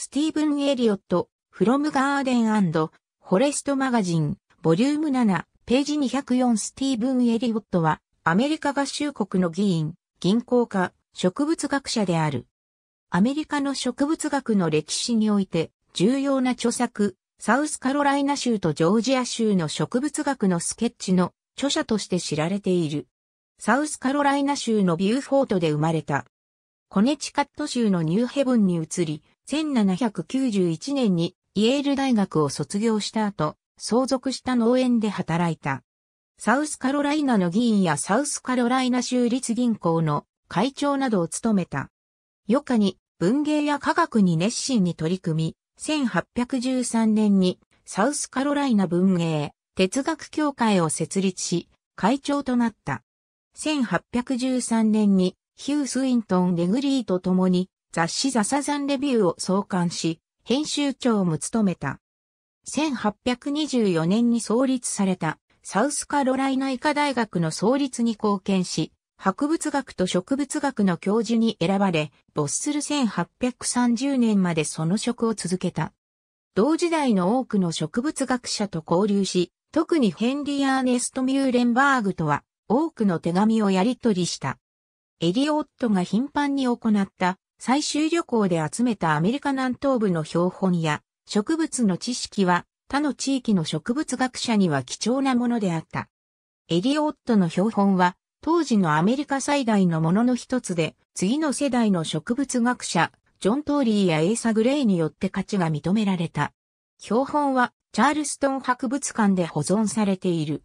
スティーブン・エリオット、フロム・ガーデンフォレスト・マガジン、ボリューム7、ページ204スティーブン・エリオットは、アメリカ合衆国の議員、銀行家、植物学者である。アメリカの植物学の歴史において、重要な著作、サウスカロライナ州とジョージア州の植物学のスケッチの著者として知られている。サウスカロライナ州のビューフォートで生まれた。コネチカット州のニューヘブンに移り、1791年にイェール大学を卒業した後、相続した農園で働いた。サウスカロライナの議員やサウスカロライナ州立銀行の会長などを務めた。余暇に文芸や科学に熱心に取り組み、1813年にサウスカロライナ文芸哲学協会を設立し、会長となった。1813年にヒュース・ウィントン・レグリーと共に雑誌ザサザンレビューを創刊し、編集長も務めた。1824年に創立されたサウスカロライナ医科大学の創立に貢献し、博物学と植物学の教授に選ばれ、没する1830年までその職を続けた。同時代の多くの植物学者と交流し、特にヘンリー・アーネスト・ミューレンバーグとは多くの手紙をやり取りした。エリオットが頻繁に行った採集旅行で集めたアメリカ南東部の標本や植物の知識は他の地域の植物学者には貴重なものであった。エリオットの標本は当時のアメリカ最大のものの一つで次の世代の植物学者ジョン・トーリーやエーサ・グレイによって価値が認められた。標本はチャールストン博物館で保存されている。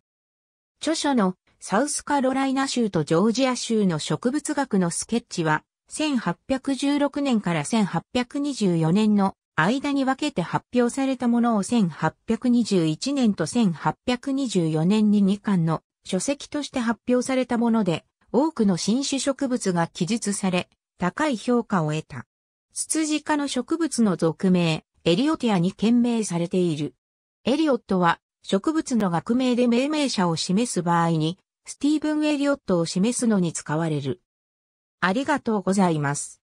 著書のサウスカロライナ州とジョージア州の植物学のスケッチは1816年から1824年の間に分けて発表されたものを1821年と1824年に2巻の書籍として発表されたもので、多くの新種植物が記述され、高い評価を得た。ツツジ科の植物の俗名、エリオティアに懸命されている。エリオットは、植物の学名で命名者を示す場合に、スティーブン・エリオットを示すのに使われる。ありがとうございます。